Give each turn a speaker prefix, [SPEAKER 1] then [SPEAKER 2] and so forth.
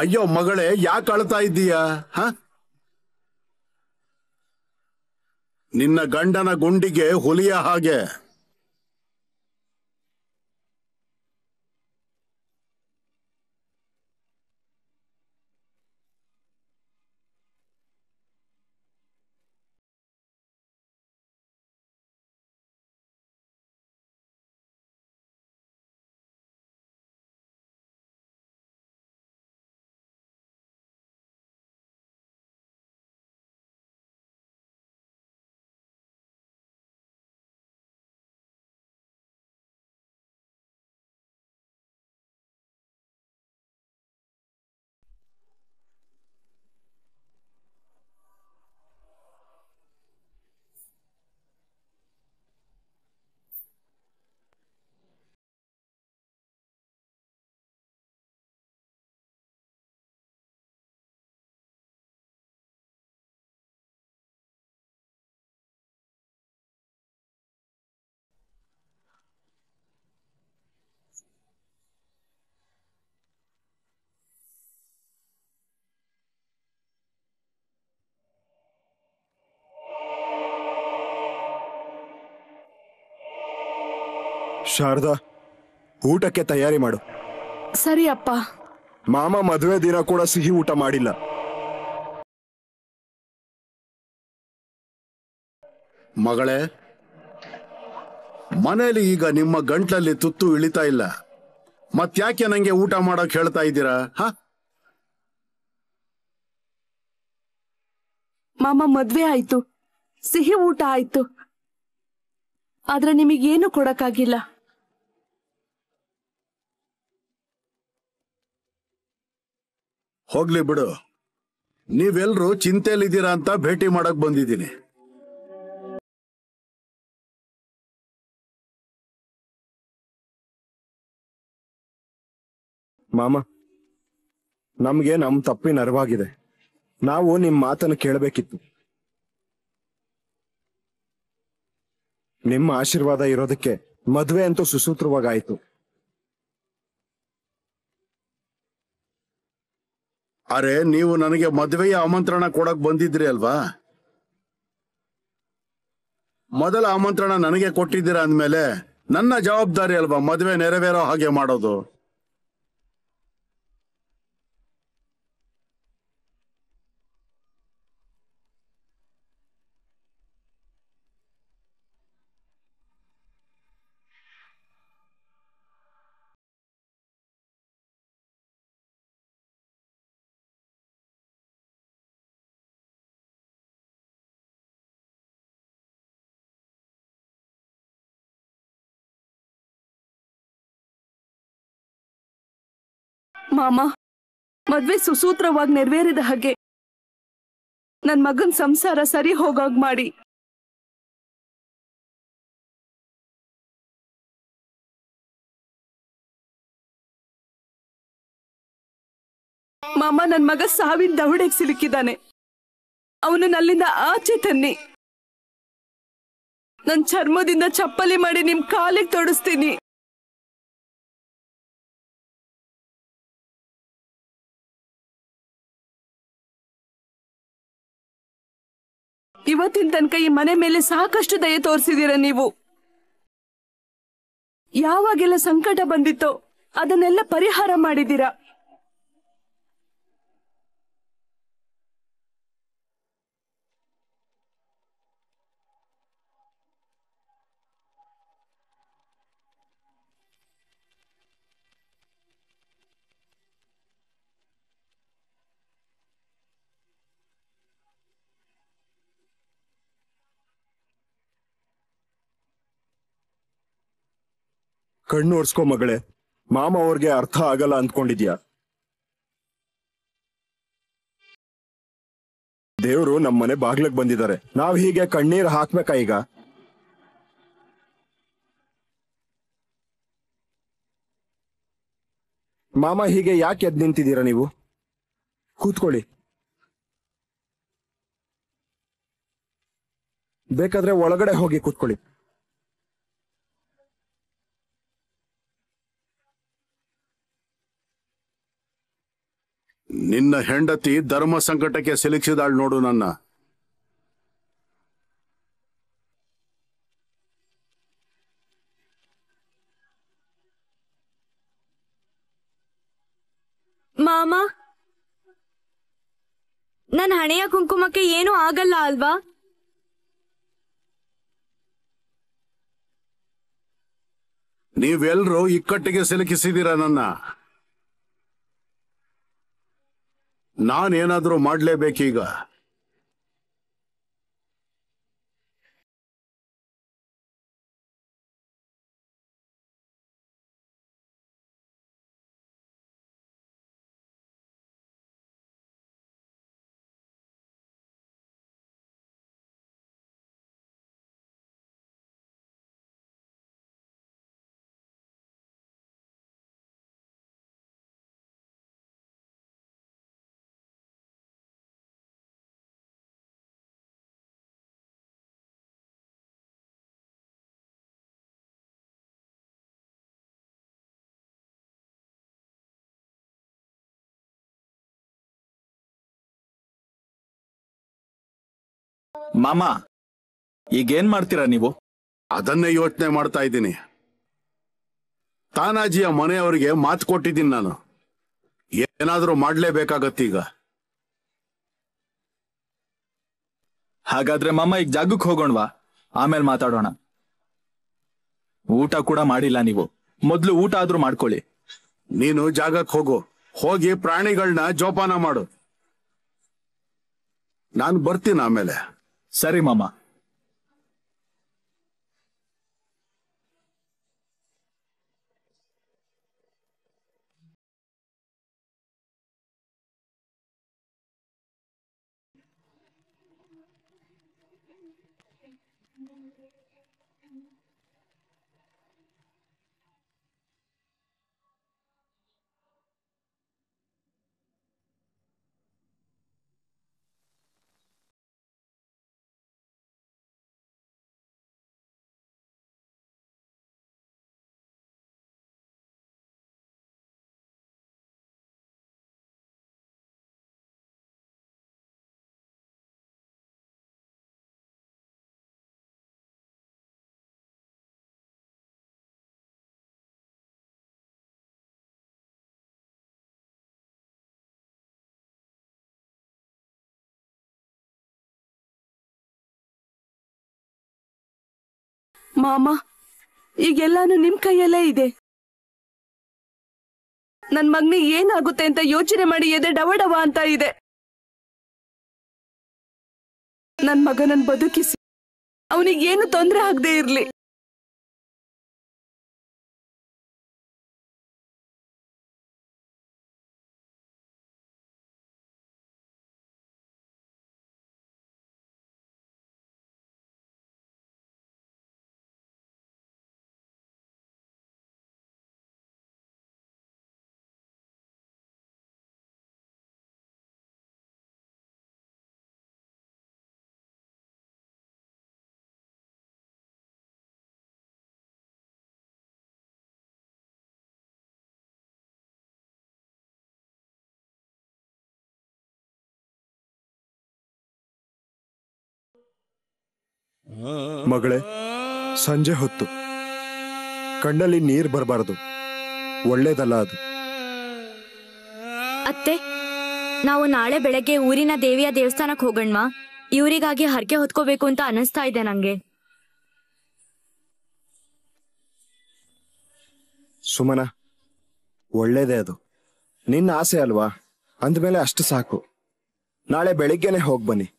[SPEAKER 1] ಅಯ್ಯೋ ಮಗಳೇ ಯಾಕೆ ಅಳ್ತಾ ಇದ್ದೀಯ ಹ ನಿನ್ನ ಗಂಡನ ಗುಂಡಿಗೆ ಹುಲಿಯ ಹಾಗೆ
[SPEAKER 2] ಶಾರದಾ ಊಟಕ್ಕೆ ತಯಾರಿ ಮಾಡು ಸರಿ ಅಪ್ಪ ಮಾಮ ಮದುವೆ ದಿನ ಕೂಡ ಸಿಹಿ ಊಟ ಮಾಡಿಲ್ಲ
[SPEAKER 1] ಮಗಳೇ ಮನೇಲಿ ಈಗ ನಿಮ್ಮ ಗಂಟ್ಲಲ್ಲಿ ತುತ್ತು ಇಳಿತಾ ಇಲ್ಲ ಯಾಕೆ ನಂಗೆ ಊಟ ಮಾಡಕ್ ಹೇಳ್ತಾ ಇದ್ದೀರಾ ಹ
[SPEAKER 2] ಮಾಮ ಮದ್ವೆ ಆಯ್ತು ಸಿಹಿ ಊಟ ಆಯ್ತು ಆದ್ರೆ ನಿಮಗೇನು ಕೊಡಕ್ಕಾಗಿಲ್ಲ
[SPEAKER 1] ಹೋಗ್ಲಿ ಬಿಡು
[SPEAKER 3] ನೀವೆಲ್ರು ಚಿಂತೆಯಲ್ಲಿದ್ದೀರಾ ಅಂತ ಭೇಟಿ ಮಾಡಕ್ ಬಂದಿದ್ದೀನಿ ಮಾಮ ನಮ್ಗೆ ನಮ್ ತಪ್ಪಿ ನರವಾಗಿದೆ
[SPEAKER 2] ನಾವು ನಿಮ್ ಮಾತನ್ನು ಕೇಳಬೇಕಿತ್ತು ನಿಮ್ಮ ಆಶೀರ್ವಾದ ಇರೋದಕ್ಕೆ ಮದ್ವೆ ಅಂತೂ ಸುಸೂತ್ರವಾಗಾಯ್ತು
[SPEAKER 1] ಅರೆ ನೀವು ನನಗೆ ಮದುವೆಯ ಆಮಂತ್ರಣ ಕೊಡಕ್ ಬಂದಿದ್ರಿ ಅಲ್ವಾ ಮೊದಲ ಆಮಂತ್ರಣ ನನಗೆ ಕೊಟ್ಟಿದ್ದೀರಾ ಅಂದ್ಮೇಲೆ ನನ್ನ ಜವಾಬ್ದಾರಿ ಅಲ್ವಾ ಮದುವೆ ನೆರವೇರೋ ಹಾಗೆ ಮಾಡೋದು
[SPEAKER 3] ಮಾಮ ಮದ್ವೆ ಸುಸೂತ್ರವಾಗಿ ನೆರವೇರಿದ ಹಾಗೆ ನನ್ ಮಗನ್ ಸಂಸಾರ ಸರಿ ಹೋಗಾಗ್ ಮಾಡಿ ಮಾಮ ನನ್ ಮಗ ಸಾವಿನ ದವಡೆಗ್ ಸಿಲುಕಿದ್ದಾನೆ ಅವನು ನಲ್ಲಿಂದ ಆಚೆ ತನ್ನಿ ನನ್ ಚರ್ಮದಿಂದ ಚಪ್ಪಲಿ ಮಾಡಿ ನಿಮ್ ಕಾಲಿಗೆ ತೊಡಸ್ತೀನಿ ಇವತ್ತಿನ ತನಕ ಈ ಮನೆ ಮೇಲೆ ಸಾಕಷ್ಟು ದಯೆ ತೋರಿಸಿದೀರ ನೀವು ಯಾವಾಗೆಲ್ಲ ಸಂಕಟ ಬಂದಿತ್ತೋ
[SPEAKER 2] ಅದನ್ನೆಲ್ಲ ಪರಿಹಾರ ಮಾಡಿದ್ದೀರಾ ಕಣ್ಣು ಒರ್ಸ್ಕೋ ಮಗಳೇ ಮಾಮ ಅವ್ರಿಗೆ ಅರ್ಥ ಆಗಲ್ಲ ಅಂದ್ಕೊಂಡಿದ್ಯಾ ದೇವ್ರು ನಮ್ಮ ಮನೆ ಬಾಗ್ಲಕ್ ಬಂದಿದ್ದಾರೆ ನಾವ್ ಹೀಗೆ ಕಣ್ಣೀರ್ ಹಾಕ್ಬೇಕಾ ಈಗ ಮಾಮ ಹೀಗೆ ಯಾಕೆ ಎದ್ ನಿಂತಿದ್ದೀರಾ ನೀವು ಕೂತ್ಕೊಳ್ಳಿ ಬೇಕಾದ್ರೆ ಒಳಗಡೆ ಹೋಗಿ ಕೂತ್ಕೊಳ್ಳಿ
[SPEAKER 1] ನಿನ್ನ ಹೆಂಡತಿ ಧರ್ಮ ಸಂಕಟಕ್ಕೆ ಸಿಲುಕಿಸಿದಾಳು ನೋಡು ನನ್ನ
[SPEAKER 2] ಮಾಮ ನನ್ನ ಹಣೆಯ ಕುಂಕುಮಕ್ಕೆ ಏನು ಆಗಲ್ಲ ಅಲ್ವಾ
[SPEAKER 1] ನೀವೆಲ್ರೂ ಇಕ್ಕಟ್ಟಿಗೆ ಸಿಲುಕಿಸಿದೀರ ನನ್ನ ನಾನೇನಾದ್ರೂ
[SPEAKER 3] ಮಾಡಲೇಬೇಕೀಗ ಮಾಮ ಏನ್ ಮಾಡ್ತೀರಾ
[SPEAKER 1] ನೀವು ಅದನ್ನೇ ಯೋಚನೆ ಮಾಡ್ತಾ ಇದ್ದೀನಿ ತಾನಾಜಿಯ ಮನೆಯವರಿಗೆ ಮಾತು ಕೊಟ್ಟಿದ್ದೀನಿ ನಾನು ಏನಾದರೂ ಈಗ ಹಾಗಾದ್ರೆ ಮಾಮ ಈಗ ಜಾಗಕ್ಕೆ ಹೋಗೋಣವಾ ಆಮೇಲೆ ಮಾತಾಡೋಣ ಊಟ ಕೂಡ ಮಾಡಿಲ್ಲ ನೀವು ಮೊದ್ಲು ಊಟ ಆದ್ರೂ ಮಾಡ್ಕೊಳ್ಳಿ ನೀನು ಜಾಗಕ್ಕೆ ಹೋಗು ಹೋಗಿ ಪ್ರಾಣಿಗಳನ್ನ ಜೋಪಾನ ಮಾಡು ನಾನು ಬರ್ತೀನಿ ಆಮೇಲೆ సరే మామ
[SPEAKER 3] ಮಾಮಾ, ಈಗೆಲ್ಲಾನು ನಿಮ್ ಕೈಯಲ್ಲೇ ಇದೆ ನನ್ ಮಗ್ನಿಗೆ ಏನಾಗುತ್ತೆ ಅಂತ ಯೋಚನೆ ಮಾಡಿ ಎದೆ ಡವ ಅಂತ ಇದೆ ನನ್ ಮಗನನ್ ಬದುಕಿಸಿ ಬದುಕಿಸಿ ಅವನಿಗೇನು ತೊಂದ್ರೆ ಆಗದೆ ಇರ್ಲಿ ಮಗಳೆ
[SPEAKER 2] ಸಂಜೆ ಹೊತ್ತು ಕಣ್ಣಲ್ಲಿ ನೀರ್ ಬರಬಾರದು ಒಳ್ಳೇದಲ್ಲ ಅದು
[SPEAKER 3] ಅತ್ತೆ ನಾವು ನಾಳೆ ಬೆಳಗ್ಗೆ ಊರಿನ ದೇವಿಯ ದೇವಸ್ಥಾನಕ್ಕೆ ಹೋಗಣ್ಮ ಇವರಿಗಾಗಿ ಹರಕೆ ಹೊತ್ಕೋಬೇಕು ಅಂತ ಅನಿಸ್ತಾ ಇದೆ ನಂಗೆ
[SPEAKER 2] ಸುಮನ ಒಳ್ಳೇದೇ ಅದು ನಿನ್ನ ಆಸೆ ಅಲ್ವಾ ಅಂದ್ಮೇಲೆ ಅಷ್ಟು ಸಾಕು
[SPEAKER 3] ನಾಳೆ ಬೆಳಿಗ್ಗೆನೆ ಹೋಗ್ಬನ್ನಿ